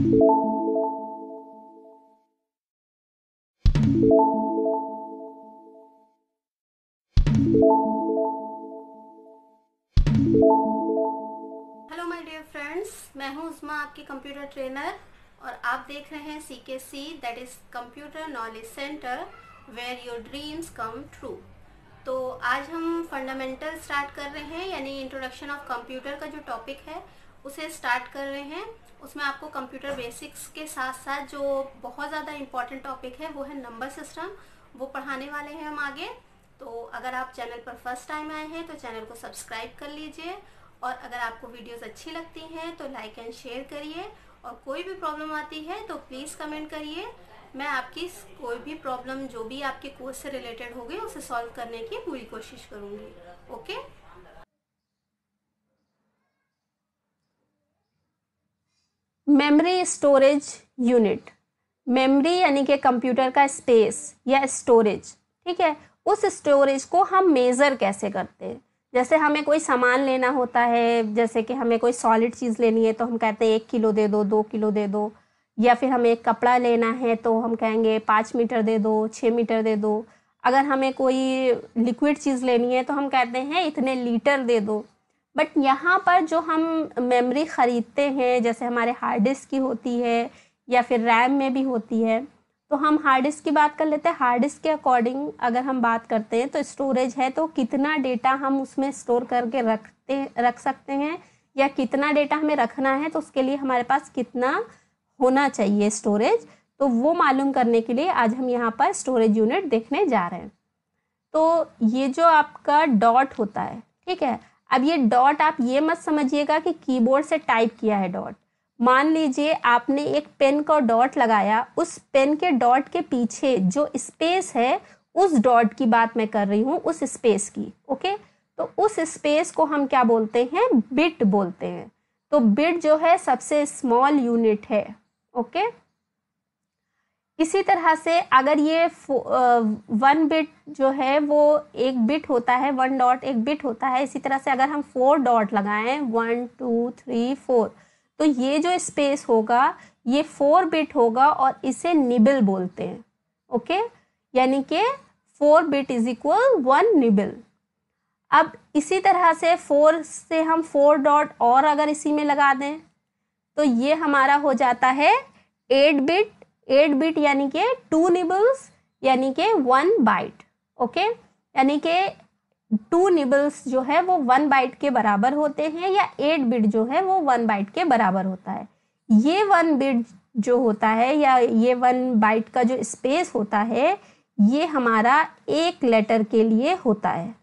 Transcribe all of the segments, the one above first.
hello my dear friends मैं हूं उस्मा आपकी कंप्यूटर ट्रेनर और आप देख रहे हैं C K C that is computer knowledge centre where your dreams come true तो आज हम फंडामेंटल स्टार्ट कर रहे हैं यानी इंट्रोडक्शन ऑफ कंप्यूटर का जो टॉपिक है उसे स्टार्ट कर रहे हैं उसमें आपको कंप्यूटर बेसिक्स के साथ साथ जो बहुत ज़्यादा इम्पॉर्टेंट टॉपिक है वो है नंबर सिस्टम वो पढ़ाने वाले हैं हम आगे तो अगर आप चैनल पर फर्स्ट टाइम आए हैं तो चैनल को सब्सक्राइब कर लीजिए और अगर आपको वीडियोस अच्छी लगती हैं तो लाइक एंड शेयर करिए और कोई भी प्रॉब्लम आती है तो प्लीज़ कमेंट करिए मैं आपकी कोई भी प्रॉब्लम जो भी आपके कोर्स से रिलेटेड होगी उसे सॉल्व करने की पूरी कोशिश करूँगी okay memory storage unit memory यानी कि कंप्यूटर का स्पेस या स्टोरेज ठीक है उस स्टोरेज को हम मेज़र कैसे करते हैं जैसे हमें कोई सामान लेना होता है जैसे कि हमें कोई सॉलिड चीज़ लेनी है तो हम कहते हैं एक किलो दे दो दो किलो दे दो या फिर हमें एक कपड़ा लेना है तो हम कहेंगे पाँच मीटर दे दो छः मीटर दे दो अगर हमें कोई लिक्विड चीज़ लेनी है तो हम कहते हैं इतने लीटर दे दो बट यहाँ पर जो हम मेमोरी ख़रीदते हैं जैसे हमारे हार्ड डिस्क की होती है या फिर रैम में भी होती है तो हम हार्ड डिस्क की बात कर लेते हैं हार्ड डिस्क के अकॉर्डिंग अगर हम बात करते हैं तो स्टोरेज है तो कितना डेटा हम उसमें स्टोर करके रखते रख सकते हैं या कितना डेटा हमें रखना है तो उसके लिए हमारे पास कितना होना चाहिए स्टोरेज तो वो मालूम करने के लिए आज हम यहाँ पर स्टोरेज यूनिट देखने जा रहे हैं तो ये जो आपका डॉट होता है ठीक है अब ये डॉट आप ये मत समझिएगा कि कीबोर्ड से टाइप किया है डॉट मान लीजिए आपने एक पेन का डॉट लगाया उस पेन के डॉट के पीछे जो स्पेस है उस डॉट की बात मैं कर रही हूँ उस स्पेस की ओके तो उस स्पेस को हम क्या बोलते हैं बिट बोलते हैं तो बिट जो है सबसे स्मॉल यूनिट है ओके इसी तरह से अगर ये वन बिट जो है वो एक बिट होता है वन डॉट एक बिट होता है इसी तरह से अगर हम फोर डॉट लगाएं वन टू थ्री फोर तो ये जो स्पेस होगा ये फोर बिट होगा और इसे निबल बोलते हैं ओके यानी कि four bit is equal one nibble अब इसी तरह से फोर से हम फोर डॉट और अगर इसी में लगा दें तो ये हमारा हो जाता है एट बिट एट बिट यानी कि टू निबल्स यानी कि वन बाइट ओके यानी कि टू निबल्स जो है वो वन बाइट के बराबर होते हैं या एट बिट जो है वो वन बाइट के बराबर होता है ये वन बिट जो होता है या ये वन बाइट का जो स्पेस होता है ये हमारा एक लेटर के लिए होता है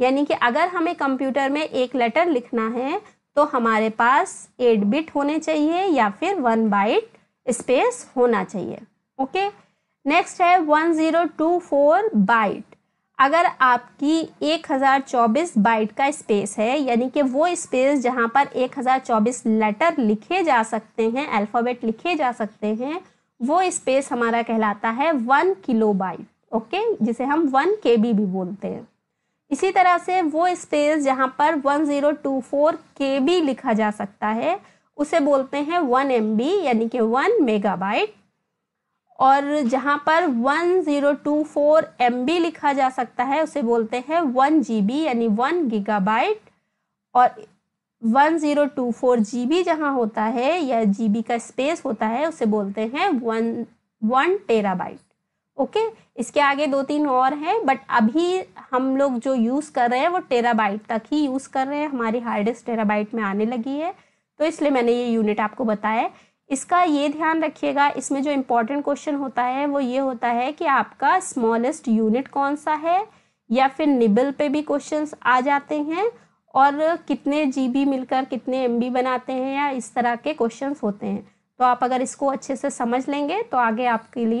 यानी कि अगर हमें कंप्यूटर में एक लेटर लिखना है तो हमारे पास एट बिट होने चाहिए या फिर वन बाइट स्पेस होना चाहिए ओके नेक्स्ट है one zero two four byte अगर आपकी एक हज़ार चौबीस बाइट का स्पेस है यानी कि वो स्पेस जहाँ पर एक हज़ार चौबीस लेटर लिखे जा सकते हैं अल्फ़ाबेट लिखे जा सकते हैं वो स्पेस हमारा कहलाता है वन किलो बाइट ओके जिसे हम वन के बी भी बोलते हैं इसी तरह से वो स्पेस जहाँ पर one zero two four K B लिखा जा सकता है उसे बोलते हैं वन एम यानी कि वन मेगाबाइट और जहाँ पर one zero two four M लिखा जा सकता है उसे बोलते हैं वन जी यानी वन गीगाबाइट और one zero two four G जहाँ होता है या जी का स्पेस होता है उसे बोलते हैं वन वन टेराबाइट ओके इसके आगे दो तीन और हैं बट अभी हम लोग जो यूज़ कर रहे हैं वो टेराबाइट तक ही यूज़ कर रहे हैं हमारी हार्ड डिस्क टेराबाइट में आने लगी है तो इसलिए मैंने ये यूनिट आपको बताया इसका ये ध्यान रखिएगा इसमें जो इम्पोर्टेंट क्वेश्चन होता है वो ये होता है कि आपका स्मॉलेस्ट यूनिट कौन सा है या फिर निबल पे भी क्वेश्चंस आ जाते हैं और कितने जीबी मिलकर कितने एमबी बनाते हैं या इस तरह के क्वेश्चंस होते हैं तो आप अगर इसको अच्छे से समझ लेंगे तो आगे आपके लिए